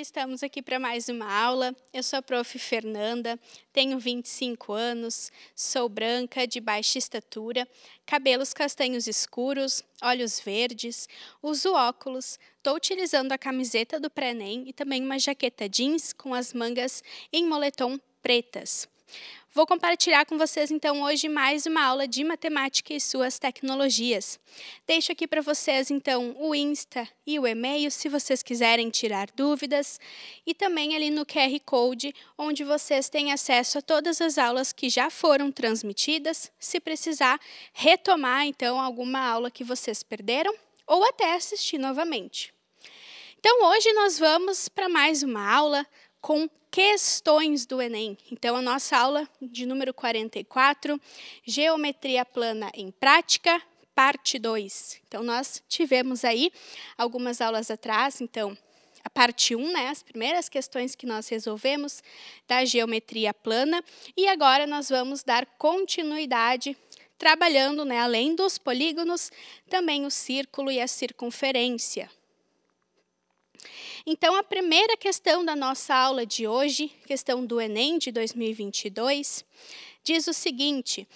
estamos aqui para mais uma aula. Eu sou a prof. Fernanda, tenho 25 anos, sou branca, de baixa estatura, cabelos castanhos escuros, olhos verdes, uso óculos, estou utilizando a camiseta do Prenem e também uma jaqueta jeans com as mangas em moletom pretas. Vou compartilhar com vocês então hoje mais uma aula de matemática e suas tecnologias. Deixo aqui para vocês então o Insta e o e-mail se vocês quiserem tirar dúvidas e também ali no QR Code, onde vocês têm acesso a todas as aulas que já foram transmitidas, se precisar retomar então alguma aula que vocês perderam ou até assistir novamente. Então hoje nós vamos para mais uma aula com questões do Enem. Então, a nossa aula de número 44, Geometria Plana em Prática, parte 2. Então, nós tivemos aí algumas aulas atrás, então, a parte 1, um, né, as primeiras questões que nós resolvemos da geometria plana. E agora nós vamos dar continuidade trabalhando, né, além dos polígonos, também o círculo e a circunferência. Então, a primeira questão da nossa aula de hoje, questão do Enem de 2022, diz o seguinte: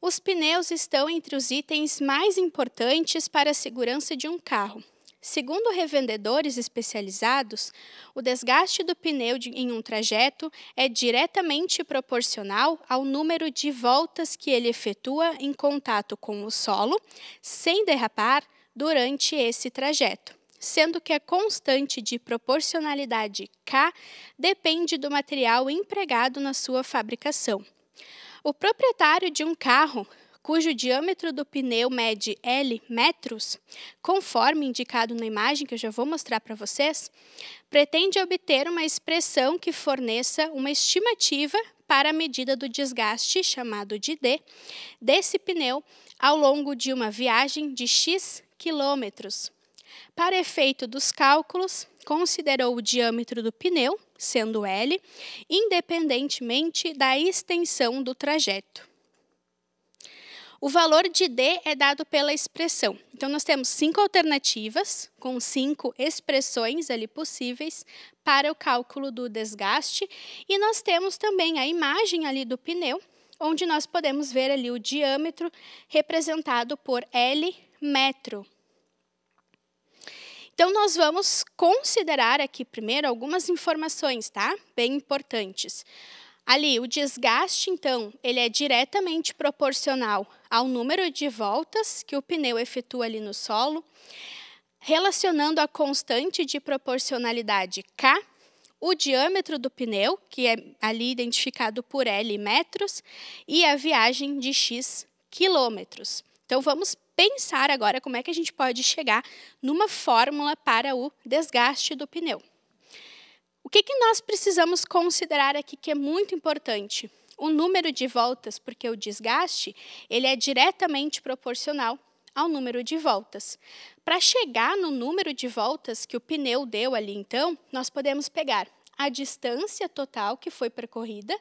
os pneus estão entre os itens mais importantes para a segurança de um carro. Segundo revendedores especializados, o desgaste do pneu de, em um trajeto é diretamente proporcional ao número de voltas que ele efetua em contato com o solo, sem derrapar, durante esse trajeto sendo que a constante de proporcionalidade K depende do material empregado na sua fabricação. O proprietário de um carro cujo diâmetro do pneu mede L metros, conforme indicado na imagem que eu já vou mostrar para vocês, pretende obter uma expressão que forneça uma estimativa para a medida do desgaste, chamado de D, desse pneu ao longo de uma viagem de X quilômetros. Para efeito dos cálculos, considerou o diâmetro do pneu, sendo L, independentemente da extensão do trajeto. O valor de D é dado pela expressão. Então, nós temos cinco alternativas, com cinco expressões ali possíveis, para o cálculo do desgaste. E nós temos também a imagem ali do pneu, onde nós podemos ver ali o diâmetro representado por L metro. Então, nós vamos considerar aqui primeiro algumas informações, tá? Bem importantes. Ali, o desgaste, então, ele é diretamente proporcional ao número de voltas que o pneu efetua ali no solo, relacionando a constante de proporcionalidade K, o diâmetro do pneu, que é ali identificado por L metros, e a viagem de X quilômetros. Então, vamos pensar agora como é que a gente pode chegar numa fórmula para o desgaste do pneu. O que, que nós precisamos considerar aqui que é muito importante? O número de voltas, porque o desgaste ele é diretamente proporcional ao número de voltas. Para chegar no número de voltas que o pneu deu ali, então, nós podemos pegar a distância total que foi percorrida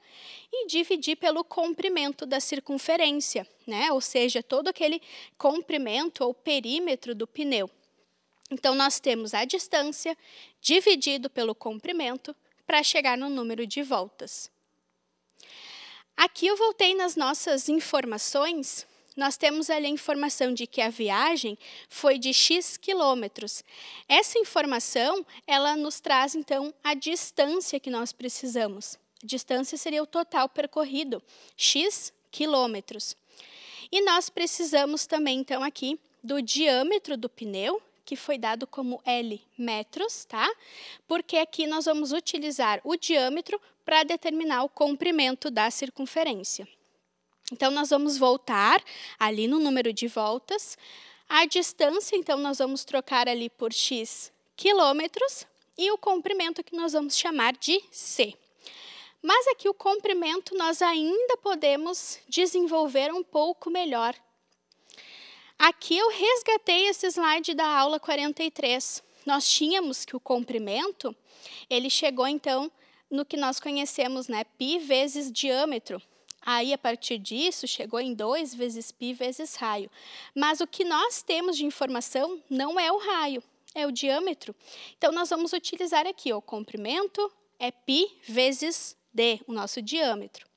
e dividir pelo comprimento da circunferência, né? ou seja, todo aquele comprimento ou perímetro do pneu. Então, nós temos a distância dividido pelo comprimento para chegar no número de voltas. Aqui eu voltei nas nossas informações nós temos ali a informação de que a viagem foi de X quilômetros. Essa informação, ela nos traz, então, a distância que nós precisamos. A distância seria o total percorrido, X quilômetros. E nós precisamos também, então, aqui do diâmetro do pneu, que foi dado como L metros, tá? Porque aqui nós vamos utilizar o diâmetro para determinar o comprimento da circunferência. Então, nós vamos voltar ali no número de voltas. A distância, então, nós vamos trocar ali por x quilômetros e o comprimento que nós vamos chamar de c. Mas aqui o comprimento nós ainda podemos desenvolver um pouco melhor. Aqui eu resgatei esse slide da aula 43. Nós tínhamos que o comprimento, ele chegou então no que nós conhecemos, né, π vezes diâmetro, Aí, a partir disso, chegou em 2 vezes π vezes raio. Mas o que nós temos de informação não é o raio, é o diâmetro. Então, nós vamos utilizar aqui ó, o comprimento é π vezes d, o nosso diâmetro.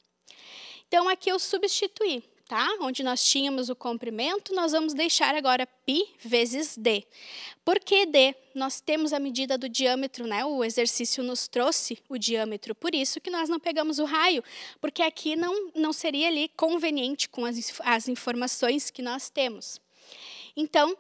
Então, aqui eu substituí tá? onde nós tínhamos o comprimento, nós vamos deixar agora π vezes d. Por que d? Nós temos a medida do diâmetro, né? o exercício nos trouxe o diâmetro, por isso que nós não pegamos o raio, porque aqui não, não seria ali conveniente com as, as informações que nós temos. Então,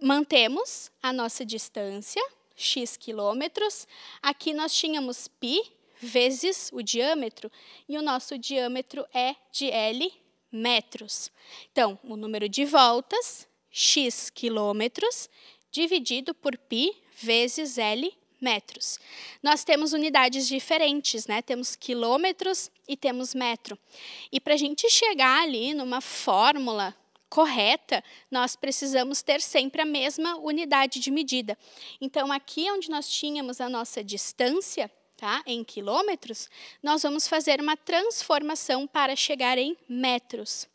mantemos a nossa distância, x quilômetros. Aqui nós tínhamos π vezes o diâmetro, e o nosso diâmetro é de L metros. Então, o número de voltas, x quilômetros, dividido por π vezes L metros. Nós temos unidades diferentes, né? Temos quilômetros e temos metro. E para a gente chegar ali numa fórmula correta, nós precisamos ter sempre a mesma unidade de medida. Então, aqui onde nós tínhamos a nossa distância, tá? em quilômetros, nós vamos fazer uma transformação para chegar em metros.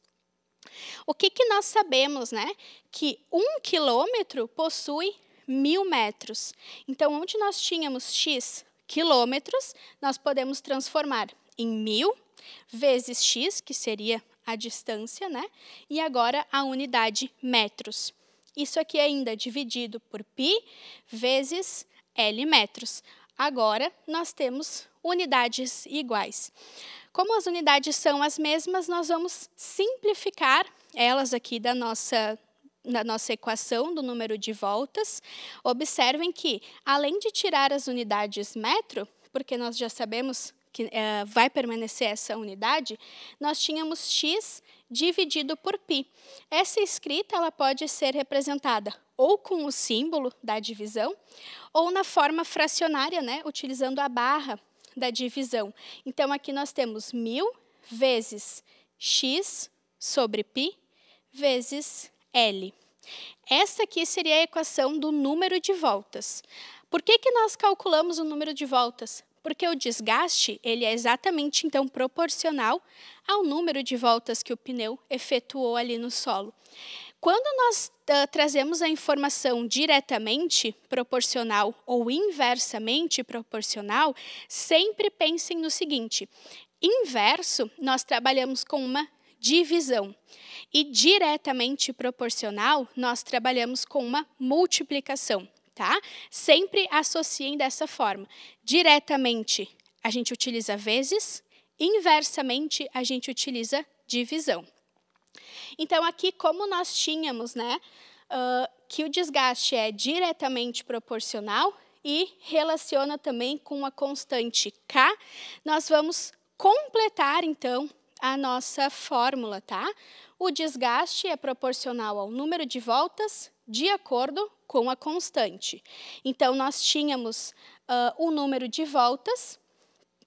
O que, que nós sabemos, né? Que um quilômetro possui mil metros. Então, onde nós tínhamos x quilômetros, nós podemos transformar em mil vezes x, que seria a distância, né? E agora a unidade metros. Isso aqui é ainda dividido por π vezes L metros. Agora, nós temos unidades iguais. Como as unidades são as mesmas, nós vamos simplificar elas aqui da nossa na nossa equação do número de voltas, observem que, além de tirar as unidades metro, porque nós já sabemos que é, vai permanecer essa unidade, nós tínhamos x dividido por π. Essa escrita ela pode ser representada ou com o símbolo da divisão ou na forma fracionária, né, utilizando a barra da divisão. Então, aqui nós temos 1.000 vezes x sobre π vezes L. Essa aqui seria a equação do número de voltas. Por que, que nós calculamos o número de voltas? Porque o desgaste ele é exatamente então proporcional ao número de voltas que o pneu efetuou ali no solo. Quando nós uh, trazemos a informação diretamente proporcional ou inversamente proporcional, sempre pensem no seguinte: inverso, nós trabalhamos com uma divisão. E diretamente proporcional, nós trabalhamos com uma multiplicação, tá? Sempre associem dessa forma. Diretamente, a gente utiliza vezes, inversamente, a gente utiliza divisão. Então, aqui, como nós tínhamos né, uh, que o desgaste é diretamente proporcional e relaciona também com a constante K, nós vamos completar, então, a nossa fórmula, tá? O desgaste é proporcional ao número de voltas de acordo com a constante. Então, nós tínhamos uh, o número de voltas,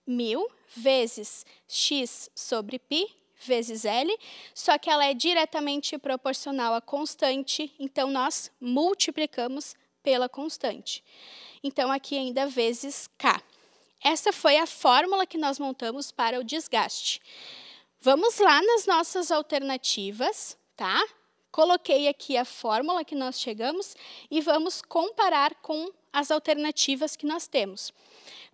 1.000 vezes x sobre π vezes L, só que ela é diretamente proporcional à constante, então nós multiplicamos pela constante. Então, aqui ainda vezes K. Essa foi a fórmula que nós montamos para o desgaste. Vamos lá nas nossas alternativas, tá? Coloquei aqui a fórmula que nós chegamos e vamos comparar com as alternativas que nós temos.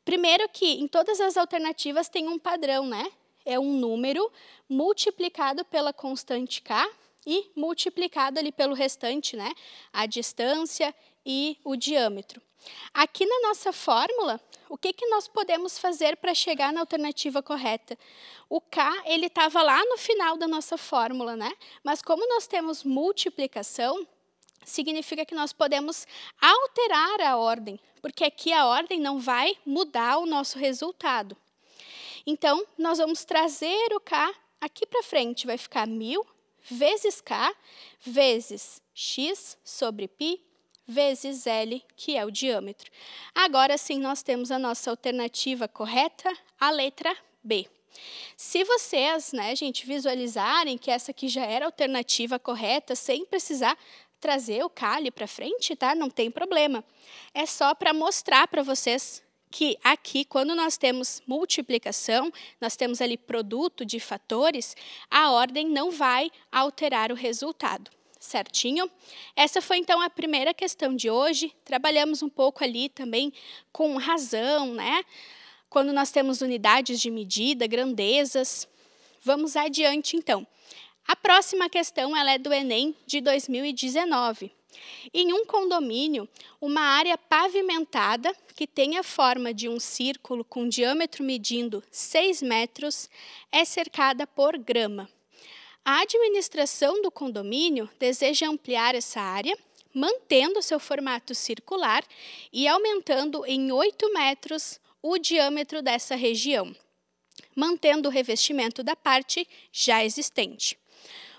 Primeiro que em todas as alternativas tem um padrão, né? é um número multiplicado pela constante k e multiplicado ali pelo restante, né? A distância e o diâmetro. Aqui na nossa fórmula, o que, que nós podemos fazer para chegar na alternativa correta? O K ele estava lá no final da nossa fórmula, né? Mas como nós temos multiplicação, significa que nós podemos alterar a ordem, porque aqui a ordem não vai mudar o nosso resultado. Então, nós vamos trazer o K aqui para frente, vai ficar 1.000 vezes K vezes X sobre π vezes L, que é o diâmetro. Agora sim, nós temos a nossa alternativa correta, a letra B. Se vocês, né, gente, visualizarem que essa aqui já era a alternativa correta, sem precisar trazer o k ali para frente, tá? Não tem problema. É só para mostrar para vocês que aqui, quando nós temos multiplicação, nós temos ali produto de fatores, a ordem não vai alterar o resultado. Certinho? Essa foi então a primeira questão de hoje. Trabalhamos um pouco ali também com razão, né? Quando nós temos unidades de medida, grandezas. Vamos adiante então. A próxima questão ela é do Enem de 2019. Em um condomínio, uma área pavimentada que tem a forma de um círculo com diâmetro medindo 6 metros é cercada por grama. A administração do condomínio deseja ampliar essa área, mantendo seu formato circular e aumentando em 8 metros o diâmetro dessa região, mantendo o revestimento da parte já existente.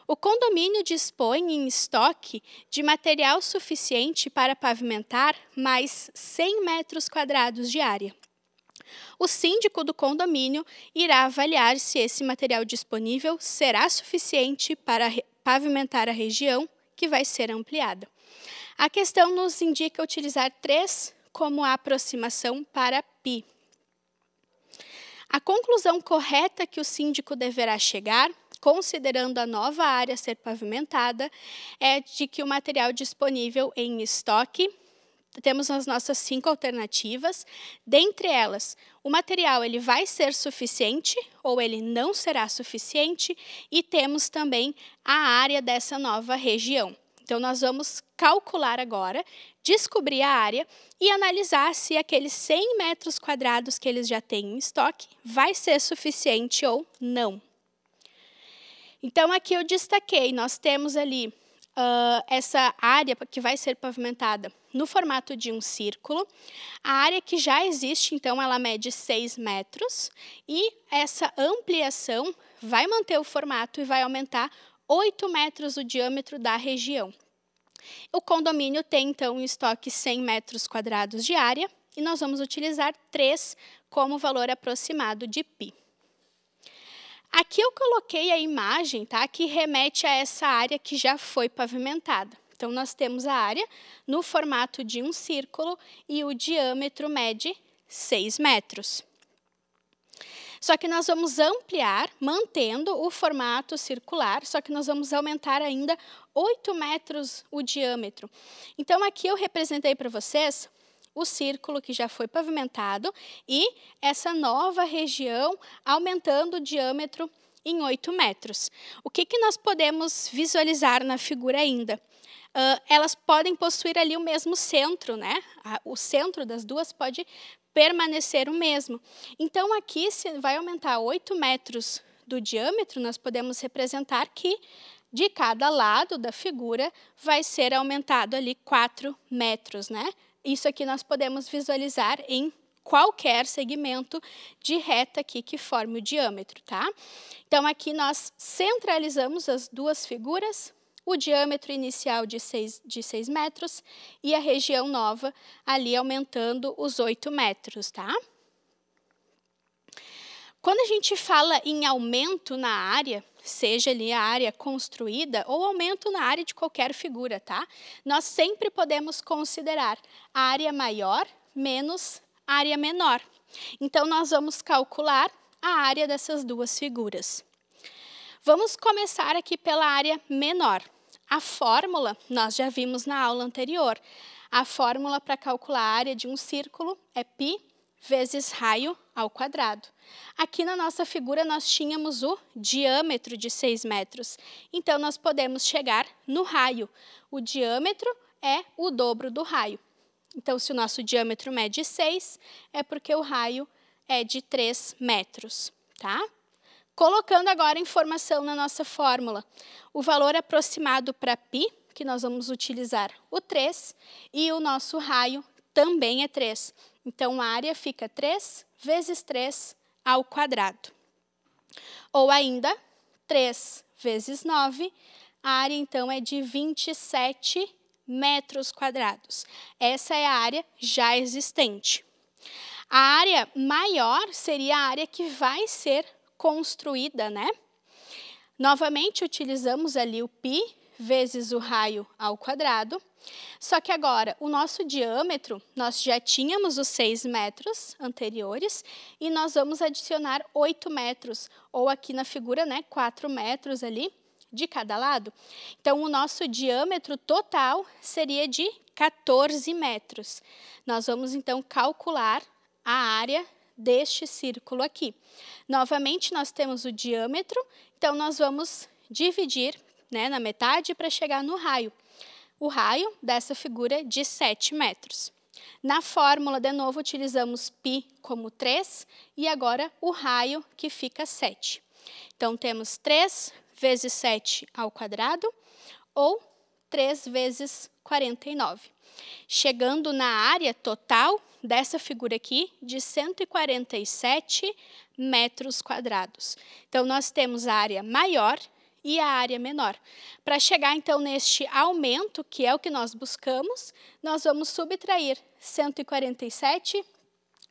O condomínio dispõe em estoque de material suficiente para pavimentar mais 100 metros quadrados de área. O síndico do condomínio irá avaliar se esse material disponível será suficiente para pavimentar a região que vai ser ampliada. A questão nos indica utilizar 3 como a aproximação para π. A conclusão correta que o síndico deverá chegar considerando a nova área ser pavimentada, é de que o material disponível em estoque temos as nossas cinco alternativas. Dentre elas, o material ele vai ser suficiente ou ele não será suficiente e temos também a área dessa nova região. Então, nós vamos calcular agora, descobrir a área e analisar se aqueles 100 metros quadrados que eles já têm em estoque vai ser suficiente ou não. Então, aqui eu destaquei, nós temos ali uh, essa área que vai ser pavimentada no formato de um círculo. A área que já existe, então, ela mede 6 metros e essa ampliação vai manter o formato e vai aumentar 8 metros o diâmetro da região. O condomínio tem, então, um estoque 100 metros quadrados de área e nós vamos utilizar 3 como valor aproximado de π. Aqui eu coloquei a imagem tá, que remete a essa área que já foi pavimentada. Então, nós temos a área no formato de um círculo e o diâmetro mede 6 metros. Só que nós vamos ampliar, mantendo o formato circular, só que nós vamos aumentar ainda 8 metros o diâmetro. Então, aqui eu representei para vocês o círculo que já foi pavimentado e essa nova região aumentando o diâmetro em 8 metros. O que, que nós podemos visualizar na figura ainda? Uh, elas podem possuir ali o mesmo centro, né? O centro das duas pode permanecer o mesmo. Então, aqui, se vai aumentar 8 metros do diâmetro, nós podemos representar que de cada lado da figura vai ser aumentado ali 4 metros, né? Isso aqui nós podemos visualizar em qualquer segmento de reta aqui que forme o diâmetro, tá? Então, aqui nós centralizamos as duas figuras, o diâmetro inicial de 6, de metros e a região nova ali aumentando os 8 metros, tá? Quando a gente fala em aumento na área, seja ali a área construída ou aumento na área de qualquer figura, tá? Nós sempre podemos considerar a área maior menos a área menor. Então, nós vamos calcular a área dessas duas figuras. Vamos começar aqui pela área menor. A fórmula, nós já vimos na aula anterior. A fórmula para calcular a área de um círculo é π vezes raio ao quadrado. Aqui na nossa figura nós tínhamos o diâmetro de 6 metros, então nós podemos chegar no raio. O diâmetro é o dobro do raio. Então, se o nosso diâmetro mede 6, é porque o raio é de 3 metros, tá? Colocando agora a informação na nossa fórmula. O valor aproximado para π, que nós vamos utilizar o 3, e o nosso raio também é 3. Então, a área fica 3 vezes 3 ao quadrado. Ou ainda, 3 vezes 9, a área então é de 27 metros quadrados. Essa é a área já existente. A área maior seria a área que vai ser construída, né? Novamente utilizamos ali o pi vezes o raio ao quadrado. Só que agora, o nosso diâmetro, nós já tínhamos os 6 metros anteriores e nós vamos adicionar 8 metros, ou aqui na figura, né, 4 metros ali de cada lado. Então, o nosso diâmetro total seria de 14 metros. Nós vamos, então, calcular a área deste círculo aqui. Novamente, nós temos o diâmetro, então, nós vamos dividir né, na metade para chegar no raio. O raio dessa figura de 7 metros. Na fórmula, de novo, utilizamos π como 3 e agora o raio que fica 7. Então, temos 3 vezes 7 ao quadrado ou 3 vezes 49. Chegando na área total dessa figura aqui de 147 metros quadrados. Então, nós temos a área maior, e a área menor. Para chegar então neste aumento, que é o que nós buscamos, nós vamos subtrair 147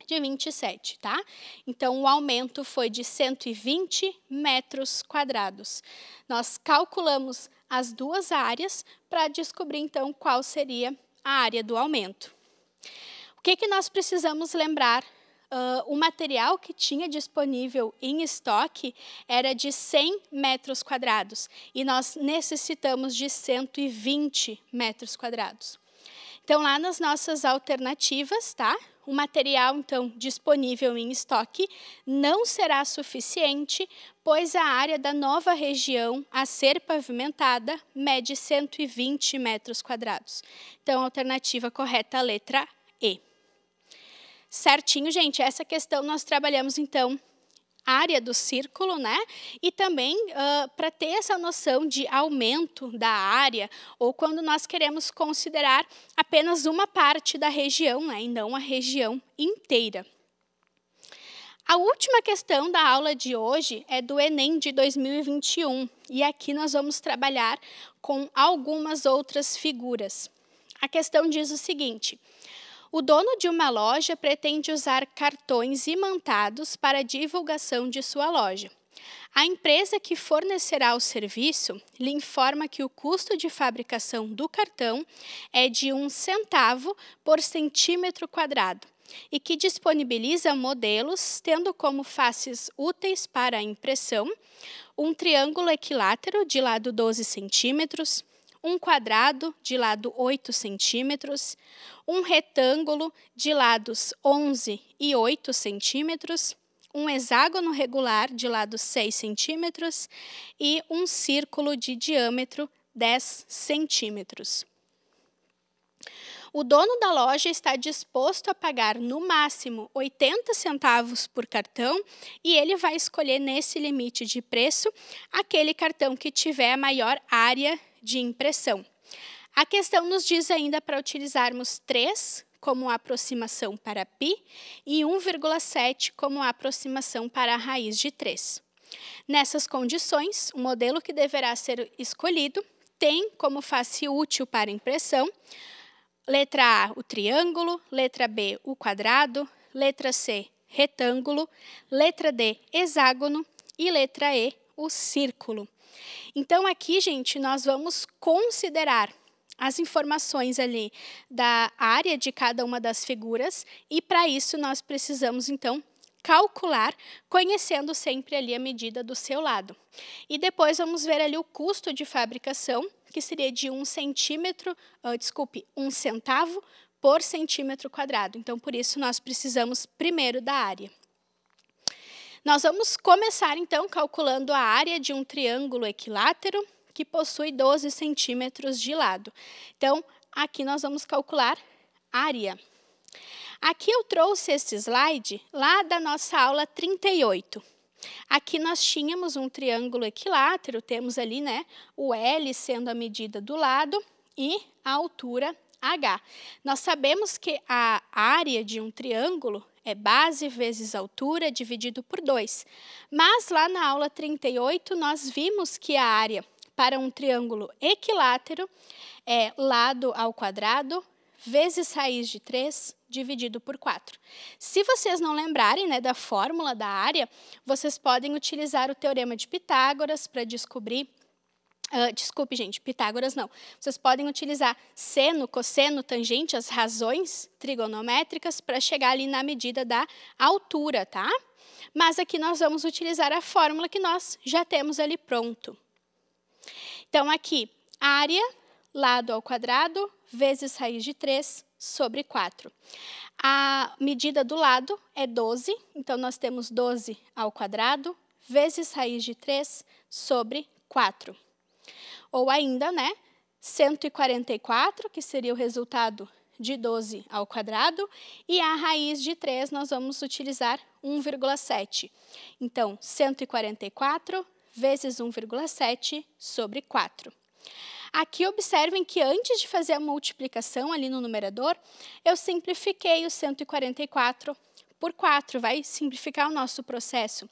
de 27, tá? Então, o aumento foi de 120 metros quadrados. Nós calculamos as duas áreas para descobrir, então, qual seria a área do aumento. O que, que nós precisamos lembrar Uh, o material que tinha disponível em estoque era de 100 metros quadrados e nós necessitamos de 120 metros quadrados. Então, lá nas nossas alternativas, tá? O material, então, disponível em estoque não será suficiente, pois a área da nova região a ser pavimentada mede 120 metros quadrados. Então, a alternativa correta, a letra A certinho, gente. Essa questão nós trabalhamos então área do círculo, né? E também uh, para ter essa noção de aumento da área, ou quando nós queremos considerar apenas uma parte da região, né? E não a região inteira. A última questão da aula de hoje é do Enem de 2021, e aqui nós vamos trabalhar com algumas outras figuras. A questão diz o seguinte: o dono de uma loja pretende usar cartões imantados para divulgação de sua loja. A empresa que fornecerá o serviço lhe informa que o custo de fabricação do cartão é de um centavo por centímetro quadrado e que disponibiliza modelos tendo como faces úteis para a impressão um triângulo equilátero de lado 12 centímetros, um quadrado de lado 8 centímetros, um retângulo de lados 11 e 8 centímetros, um hexágono regular de lado 6 centímetros e um círculo de diâmetro 10 centímetros o dono da loja está disposto a pagar no máximo 80 centavos por cartão e ele vai escolher nesse limite de preço aquele cartão que tiver a maior área de impressão. A questão nos diz ainda para utilizarmos 3 como aproximação para π e 1,7 como aproximação para a raiz de 3. Nessas condições, o modelo que deverá ser escolhido tem como face útil para impressão Letra A, o triângulo. Letra B, o quadrado. Letra C, retângulo. Letra D, hexágono. E letra E, o círculo. Então, aqui, gente, nós vamos considerar as informações ali da área de cada uma das figuras e, para isso, nós precisamos, então, calcular, conhecendo sempre ali a medida do seu lado. E depois vamos ver ali o custo de fabricação que seria de um centímetro, uh, desculpe, um centavo por centímetro quadrado. Então, por isso, nós precisamos primeiro da área. Nós vamos começar, então, calculando a área de um triângulo equilátero que possui 12 centímetros de lado. Então, aqui nós vamos calcular área. Aqui eu trouxe esse slide lá da nossa aula 38. Aqui nós tínhamos um triângulo equilátero, temos ali né, o L sendo a medida do lado e a altura H. Nós sabemos que a área de um triângulo é base vezes altura dividido por 2. Mas lá na aula 38 nós vimos que a área para um triângulo equilátero é lado ao quadrado vezes raiz de 3 dividido por 4. Se vocês não lembrarem né, da fórmula da área, vocês podem utilizar o Teorema de Pitágoras para descobrir Uh, desculpe, gente, Pitágoras não. Vocês podem utilizar seno, cosseno, tangente, as razões trigonométricas para chegar ali na medida da altura, tá? Mas aqui nós vamos utilizar a fórmula que nós já temos ali pronto. Então, aqui, área, lado ao quadrado, vezes raiz de 3, sobre 4. A medida do lado é 12, então nós temos 12 ao quadrado vezes raiz de 3 sobre 4. Ou ainda, né, 144, que seria o resultado de 12 ao quadrado, e a raiz de 3 nós vamos utilizar 1,7. Então, 144 vezes 1,7 sobre 4. Aqui observem que antes de fazer a multiplicação ali no numerador, eu simplifiquei o 144 por 4, vai simplificar o nosso processo.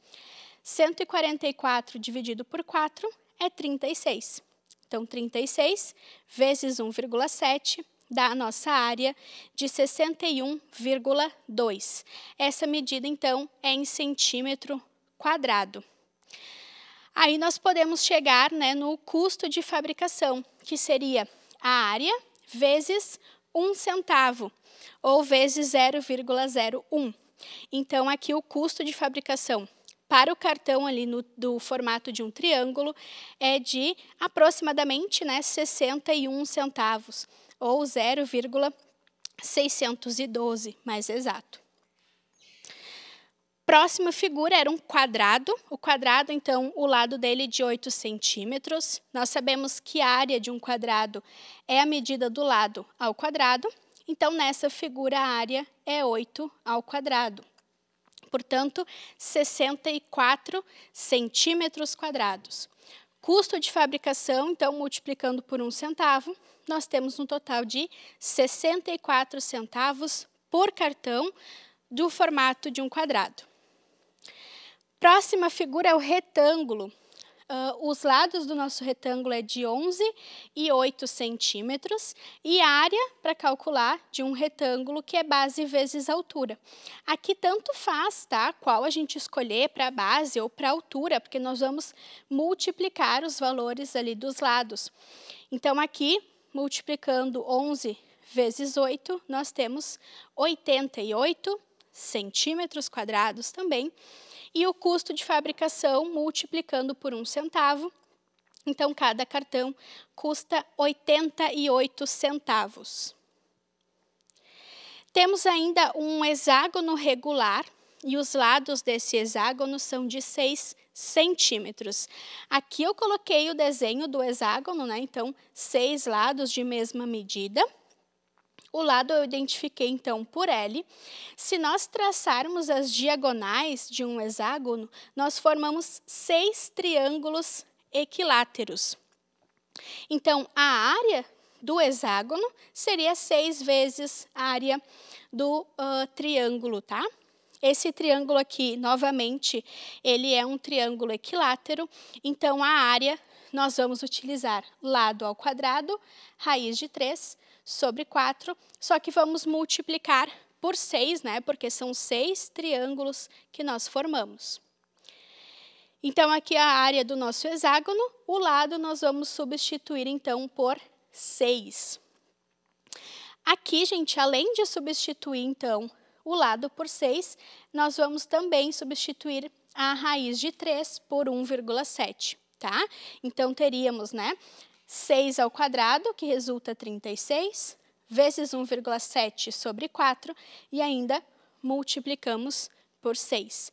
144 dividido por 4 é 36. Então, 36 vezes 1,7 dá a nossa área de 61,2. Essa medida, então, é em centímetro quadrado. Aí nós podemos chegar né, no custo de fabricação que seria a área vezes um centavo, ou vezes 0,01. Então, aqui o custo de fabricação para o cartão ali no, do formato de um triângulo é de aproximadamente né, 61 centavos, ou 0,612, mais exato próxima figura era um quadrado. O quadrado, então, o lado dele de 8 centímetros. Nós sabemos que a área de um quadrado é a medida do lado ao quadrado. Então, nessa figura, a área é 8 ao quadrado. Portanto, 64 centímetros quadrados. Custo de fabricação, então, multiplicando por um centavo, nós temos um total de 64 centavos por cartão do formato de um quadrado. Próxima figura é o retângulo. Uh, os lados do nosso retângulo é de 11 e 8 centímetros e a área para calcular de um retângulo que é base vezes altura. Aqui tanto faz, tá? Qual a gente escolher para base ou para altura, porque nós vamos multiplicar os valores ali dos lados. Então aqui, multiplicando 11 vezes 8, nós temos 88 centímetros quadrados também e o custo de fabricação multiplicando por um centavo. Então, cada cartão custa 88 centavos. Temos ainda um hexágono regular e os lados desse hexágono são de 6 centímetros. Aqui eu coloquei o desenho do hexágono, né? então, seis lados de mesma medida. O lado eu identifiquei então por L. Se nós traçarmos as diagonais de um hexágono, nós formamos seis triângulos equiláteros. Então, a área do hexágono seria seis vezes a área do uh, triângulo, tá? Esse triângulo aqui, novamente, ele é um triângulo equilátero, então a área nós vamos utilizar lado ao quadrado, raiz de 3, sobre 4, só que vamos multiplicar por 6, né? Porque são seis triângulos que nós formamos. Então, aqui é a área do nosso hexágono, o lado nós vamos substituir, então, por 6. Aqui, gente, além de substituir, então, o lado por 6, nós vamos também substituir a raiz de 3 por 1,7, tá? Então, teríamos, né, 6 ao quadrado, que resulta 36, vezes 1,7 sobre 4, e ainda multiplicamos por 6.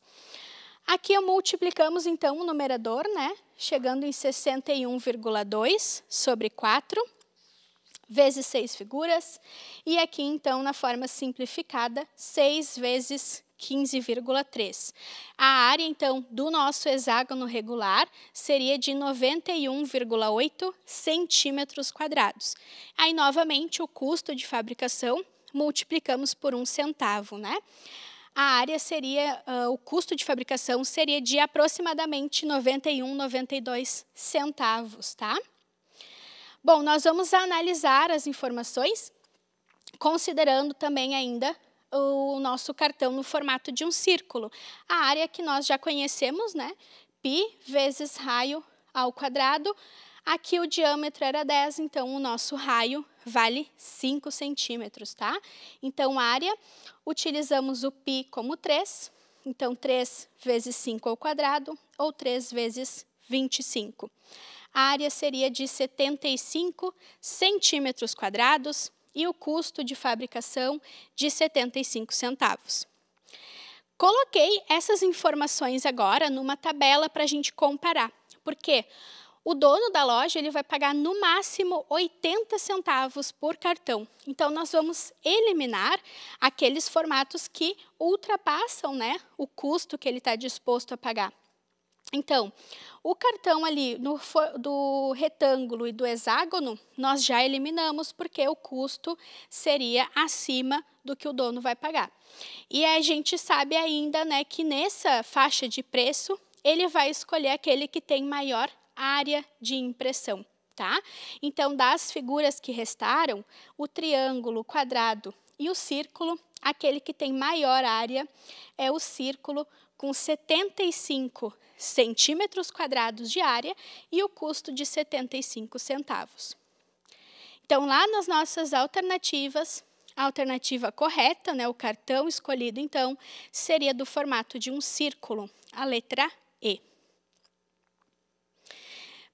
Aqui multiplicamos, então, o numerador, né? chegando em 61,2 sobre 4, vezes seis figuras, e aqui, então, na forma simplificada, 6 vezes 15,3. A área, então, do nosso hexágono regular seria de 91,8 centímetros quadrados. Aí, novamente, o custo de fabricação multiplicamos por um centavo, né? a área seria, uh, o custo de fabricação seria de aproximadamente 91, 92 centavos, tá? Bom, nós vamos analisar as informações, considerando também ainda o nosso cartão no formato de um círculo. A área que nós já conhecemos, né? Pi vezes raio ao quadrado. Aqui o diâmetro era 10, então o nosso raio vale 5 centímetros, tá? Então, área, utilizamos o pi como 3, então 3 vezes 5 ao quadrado, ou 3 vezes 25. 25 a área seria de 75 centímetros quadrados e o custo de fabricação de 75 centavos. Coloquei essas informações agora numa tabela para a gente comparar, porque o dono da loja ele vai pagar no máximo 80 centavos por cartão. Então nós vamos eliminar aqueles formatos que ultrapassam né, o custo que ele está disposto a pagar. Então, o cartão ali no, do retângulo e do hexágono, nós já eliminamos, porque o custo seria acima do que o dono vai pagar. E a gente sabe ainda né, que nessa faixa de preço, ele vai escolher aquele que tem maior área de impressão. Tá? Então, das figuras que restaram, o triângulo, o quadrado e o círculo, aquele que tem maior área é o círculo com 75 centímetros quadrados de área e o custo de 75 centavos. Então, lá nas nossas alternativas, a alternativa correta, né, o cartão escolhido, então, seria do formato de um círculo, a letra E.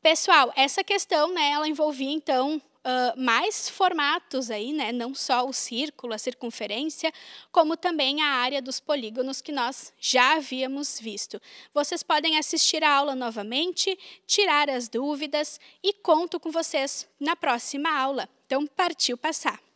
Pessoal, essa questão, né, ela envolvia, então, uh, mais formatos aí, né? não só o círculo, a circunferência, como também a área dos polígonos que nós já havíamos visto. Vocês podem assistir a aula novamente, tirar as dúvidas e conto com vocês na próxima aula. Então, partiu passar!